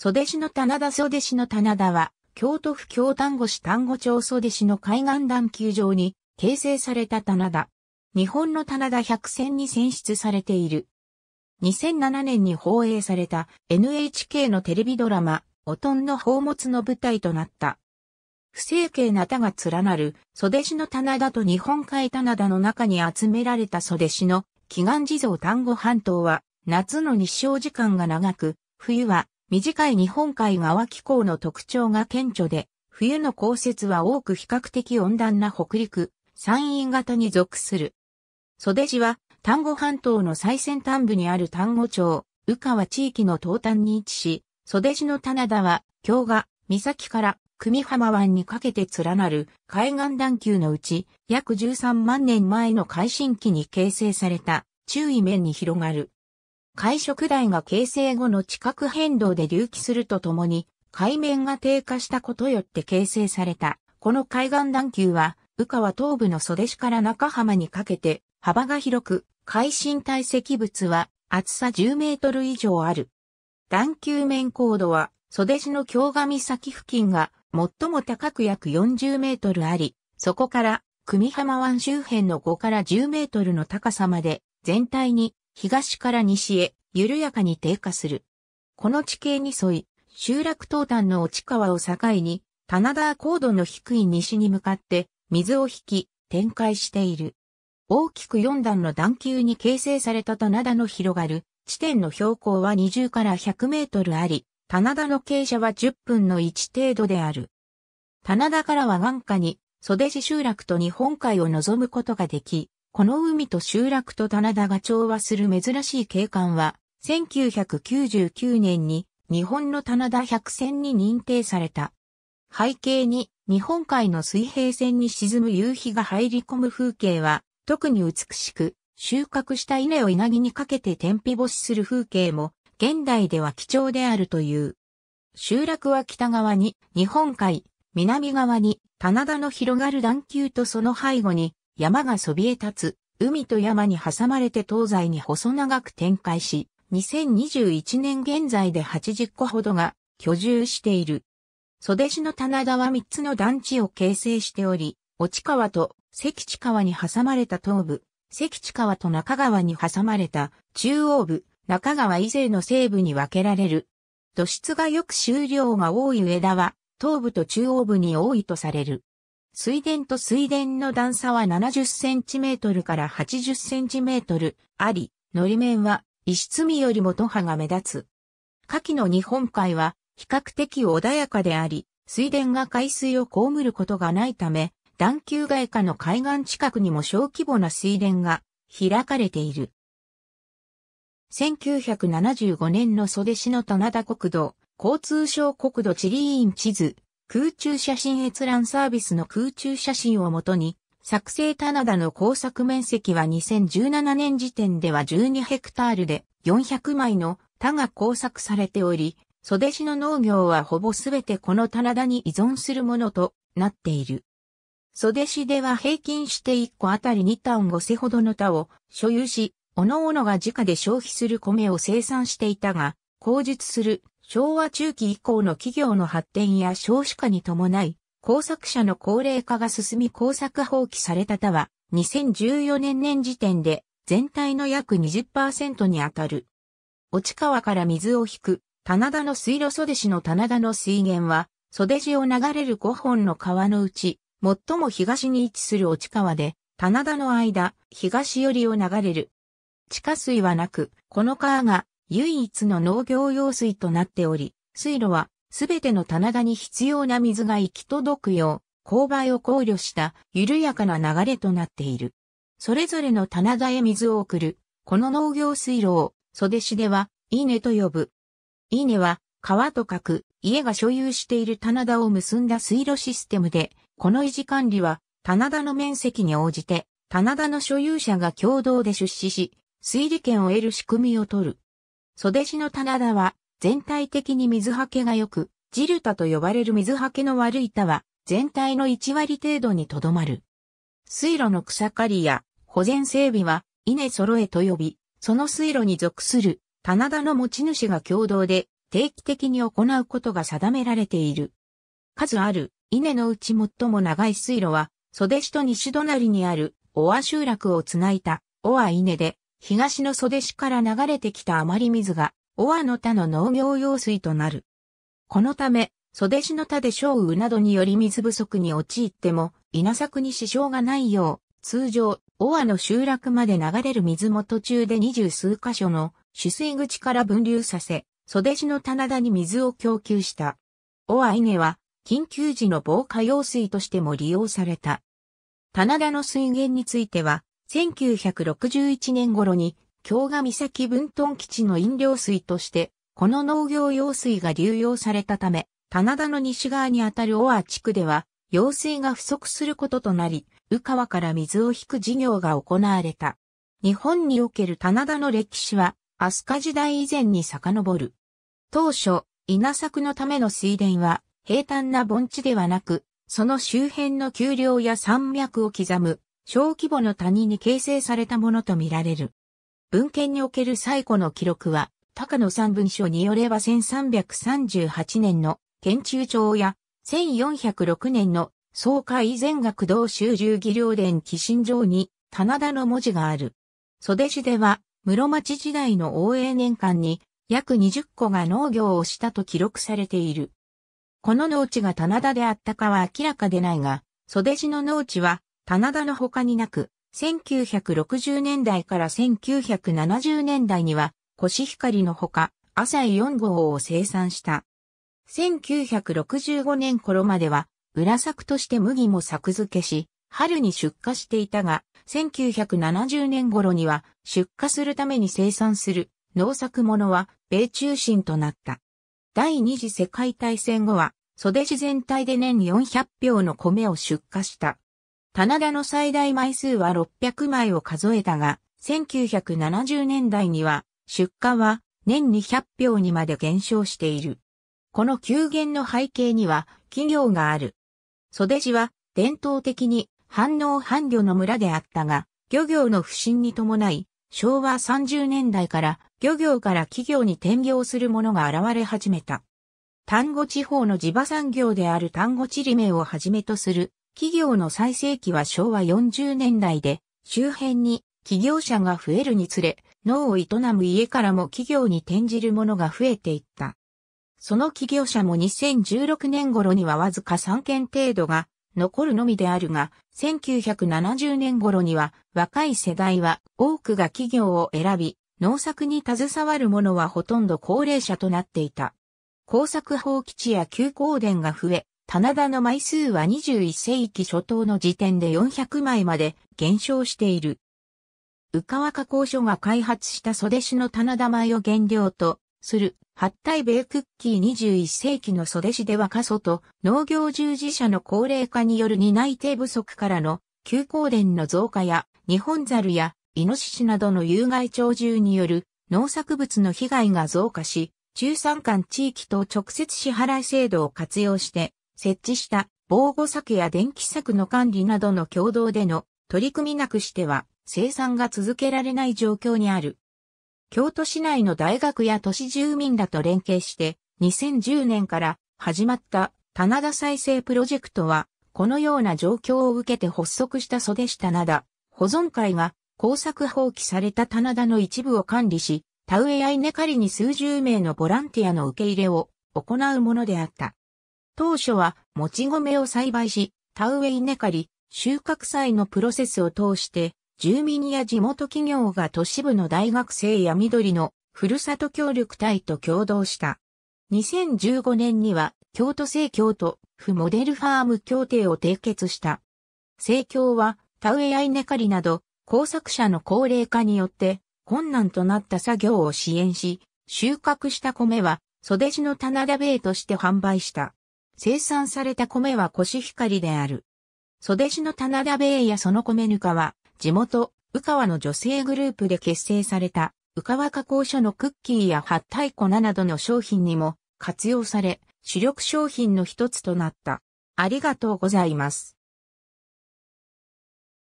袖市の棚田袖市の棚田は、京都府京丹後市丹後町袖市の海岸段球場に形成された棚田。日本の棚田百選に選出されている。2007年に放映された NHK のテレビドラマ、おとんの宝物の舞台となった。不整形な田が連なる袖市の棚田と日本海棚田の中に集められた袖市の祈願地蔵丹後半島は夏の日照時間が長く、冬は短い日本海側気候の特徴が顕著で、冬の降雪は多く比較的温暖な北陸、山陰型に属する。袖地は、丹後半島の最先端部にある丹後町、宇川地域の東端に位置し、袖地の棚田は、京三岬から、久美浜湾にかけて連なる海岸段丘のうち、約13万年前の海進期に形成された、注意面に広がる海食台が形成後の地殻変動で隆起するとともに、海面が低下したことよって形成された。この海岸段丘は、宇川東部の袖市から中浜にかけて、幅が広く、海深堆積物は、厚さ10メートル以上ある。段丘面高度は、袖市の京上岬付近が、最も高く約40メートルあり、そこから、久美浜湾周辺の5から10メートルの高さまで、全体に東から西へ緩やかに低下する。この地形に沿い、集落東端の落川を境に、棚田高度の低い西に向かって水を引き、展開している。大きく4段の段球に形成された棚田の広がる地点の標高は20から100メートルあり、棚田の傾斜は10分の1程度である。棚田からは眼下に、袖地集落と日本海を望むことができ、この海と集落と棚田が調和する珍しい景観は、1999年に日本の棚田百選に認定された。背景に日本海の水平線に沈む夕日が入り込む風景は特に美しく、収穫した稲を稲木にかけて天日干しする風景も現代では貴重であるという。集落は北側に日本海、南側に棚田の広がる段丘とその背後に山がそびえ立つ、海と山に挟まれて東西に細長く展開し、2021年現在で80個ほどが居住している。袖市の棚田は3つの団地を形成しており、落ち川と関地川に挟まれた東部、関地川と中川に挟まれた中央部、中川以前の西部に分けられる。土質がよく収量が多い上田は、東部と中央部に多いとされる。水田と水田の段差は70センチメートルから80センチメートルあり、のり面は石積みよりも土波が目立つ。下記の日本海は比較的穏やかであり、水田が海水をこむることがないため、段丘外下の海岸近くにも小規模な水田が開かれている。1975年の袖市の棚田国土、交通省国土地理院地図、空中写真閲覧サービスの空中写真をもとに、作成棚田の工作面積は2017年時点では12ヘクタールで400枚の田が工作されており、袖市の農業はほぼすべてこの棚田に依存するものとなっている。袖市では平均して1個あたり2単5世ほどの田を所有し、各々が自家で消費する米を生産していたが、口述する昭和中期以降の企業の発展や少子化に伴い、工作者の高齢化が進み工作放棄された田は、2014年年時点で全体の約20%にあたる。落川から水を引く、棚田の水路袖市の棚田の水源は、袖地を流れる5本の川のうち、最も東に位置する落川で、棚田の間、東寄りを流れる。地下水はなく、この川が唯一の農業用水となっており、水路はすべての棚田に必要な水が行き届くよう、勾配を考慮した緩やかな流れとなっている。それぞれの棚田へ水を送る、この農業水路を袖市では、稲と呼ぶ。稲は、川と書く、家が所有している棚田を結んだ水路システムで、この維持管理は、棚田の面積に応じて、棚田の所有者が共同で出資し、水利権を得る仕組みを取る。袖地の棚田は、全体的に水はけが良く、ジルタと呼ばれる水はけの悪い田は、全体の1割程度にとどまる。水路の草刈りや保全整備は、稲揃えと呼び、その水路に属する棚田の持ち主が共同で定期的に行うことが定められている。数ある稲のうち最も長い水路は、袖地と西隣にあるオア集落をつないだオア稲で、東の袖市から流れてきた余り水が、オアの他の農業用水となる。このため、袖市の他で小雨などにより水不足に陥っても、稲作に支障がないよう、通常、オアの集落まで流れる水も途中で二十数箇所の取水口から分流させ、袖市の棚田に水を供給した。オア稲は、緊急時の防火用水としても利用された。棚田の水源については、1961年頃に、京ヶ岬分屯基地の飲料水として、この農業用水が流用されたため、棚田の西側にあたるオア地区では、用水が不足することとなり、宇川から水を引く事業が行われた。日本における棚田の歴史は、飛鳥時代以前に遡る。当初、稲作のための水田は、平坦な盆地ではなく、その周辺の丘陵や山脈を刻む小規模の谷に形成されたものとみられる。文献における最古の記録は、高野三文書によれば1338年の県中町や1406年の総会全学道修十技領伝寄進場に棚田の文字がある。袖市では室町時代の応永年間に約20個が農業をしたと記録されている。この農地が棚田であったかは明らかでないが、袖市の農地は棚田の他になく、1960年代から1970年代には、コシヒカリのほか、朝井4号を生産した。1965年頃までは、裏作として麦も作付けし、春に出荷していたが、1970年頃には出荷するために生産する農作物は米中心となった。第二次世界大戦後は、袖地全体で年400票の米を出荷した。棚田の最大枚数は600枚を数えたが、1970年代には出荷は年に100票にまで減少している。この急減の背景には企業がある。袖地は伝統的に反応反慮の村であったが、漁業の不振に伴い、昭和30年代から漁業から企業に転業するものが現れ始めた。丹後地方の地場産業である丹後地理名をはじめとする企業の最盛期は昭和40年代で、周辺に企業者が増えるにつれ、農を営む家からも企業に転じるものが増えていった。その企業者も2016年頃にはわずか3件程度が残るのみであるが、1970年頃には若い世代は多くが企業を選び、農作に携わる者はほとんど高齢者となっていた。工作放棄地や休耕田が増え、棚田の枚数は21世紀初頭の時点で400枚まで減少している。宇川加工所が開発した袖子の棚田米を原料とする八体米クッキー21世紀の袖子では過疎と農業従事者の高齢化による担い手不足からの休行田の増加や日本ザルやイノシシなどの有害鳥獣による農作物の被害が増加し、中山間地域と直接支払い制度を活用して設置した防護柵や電気柵の管理などの共同での取り組みなくしては生産が続けられない状況にある。京都市内の大学や都市住民らと連携して2010年から始まった棚田再生プロジェクトはこのような状況を受けて発足した袖下灘保存会が工作放棄された棚田の一部を管理し、田植えや稲刈りに数十名のボランティアの受け入れを行うものであった。当初は、もち米を栽培し、田植え稲刈り、収穫祭のプロセスを通して、住民や地元企業が都市部の大学生や緑のふるさと協力隊と共同した。2015年には、京都生協と府モデルファーム協定を締結した。生協は、田植えや稲刈りなど、工作者の高齢化によって、困難となった作業を支援し、収穫した米は、袖地の棚田米として販売した。生産された米はコシヒカリである。袖市の棚田米やその米ぬかは、地元、宇川の女性グループで結成された、宇川加工所のクッキーや八太粉などの商品にも活用され、主力商品の一つとなった。ありがとうございます。